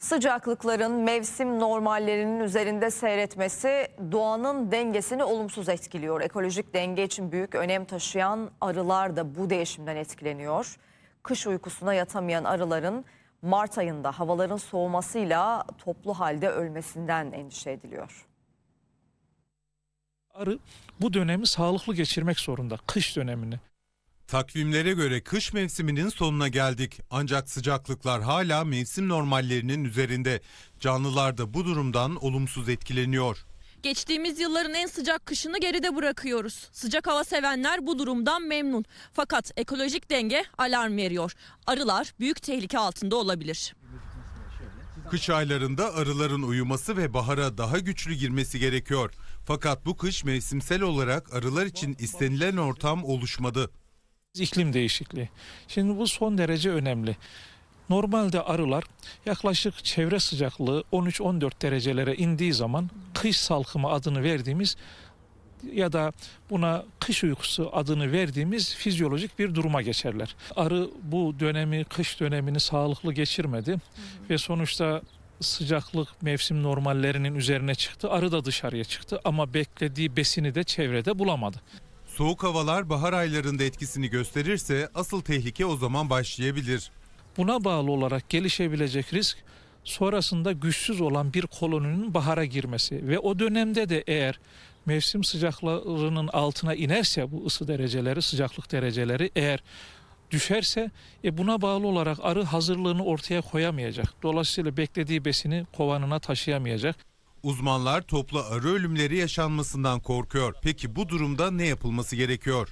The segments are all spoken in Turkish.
Sıcaklıkların mevsim normallerinin üzerinde seyretmesi doğanın dengesini olumsuz etkiliyor. Ekolojik denge için büyük önem taşıyan arılar da bu değişimden etkileniyor. Kış uykusuna yatamayan arıların Mart ayında havaların soğumasıyla toplu halde ölmesinden endişe ediliyor. Arı bu dönemi sağlıklı geçirmek zorunda, kış dönemini. Takvimlere göre kış mevsiminin sonuna geldik. Ancak sıcaklıklar hala mevsim normallerinin üzerinde. Canlılar da bu durumdan olumsuz etkileniyor. Geçtiğimiz yılların en sıcak kışını geride bırakıyoruz. Sıcak hava sevenler bu durumdan memnun. Fakat ekolojik denge alarm veriyor. Arılar büyük tehlike altında olabilir. Kış aylarında arıların uyuması ve bahara daha güçlü girmesi gerekiyor. Fakat bu kış mevsimsel olarak arılar için istenilen ortam oluşmadı iklim değişikliği. Şimdi bu son derece önemli. Normalde arılar yaklaşık çevre sıcaklığı 13-14 derecelere indiği zaman kış salkımı adını verdiğimiz ya da buna kış uykusu adını verdiğimiz fizyolojik bir duruma geçerler. Arı bu dönemi, kış dönemini sağlıklı geçirmedi hı hı. ve sonuçta sıcaklık mevsim normallerinin üzerine çıktı. Arı da dışarıya çıktı ama beklediği besini de çevrede bulamadı. Soğuk havalar bahar aylarında etkisini gösterirse asıl tehlike o zaman başlayabilir. Buna bağlı olarak gelişebilecek risk sonrasında güçsüz olan bir koloninin bahara girmesi ve o dönemde de eğer mevsim sıcaklarının altına inerse bu ısı dereceleri, sıcaklık dereceleri eğer düşerse e buna bağlı olarak arı hazırlığını ortaya koyamayacak. Dolayısıyla beklediği besini kovanına taşıyamayacak. Uzmanlar toplu arı ölümleri yaşanmasından korkuyor. Peki bu durumda ne yapılması gerekiyor?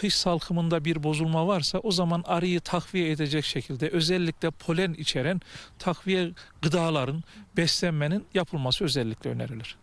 kış salkımında bir bozulma varsa o zaman arıyı takviye edecek şekilde özellikle polen içeren takviye gıdaların beslenmenin yapılması özellikle önerilir.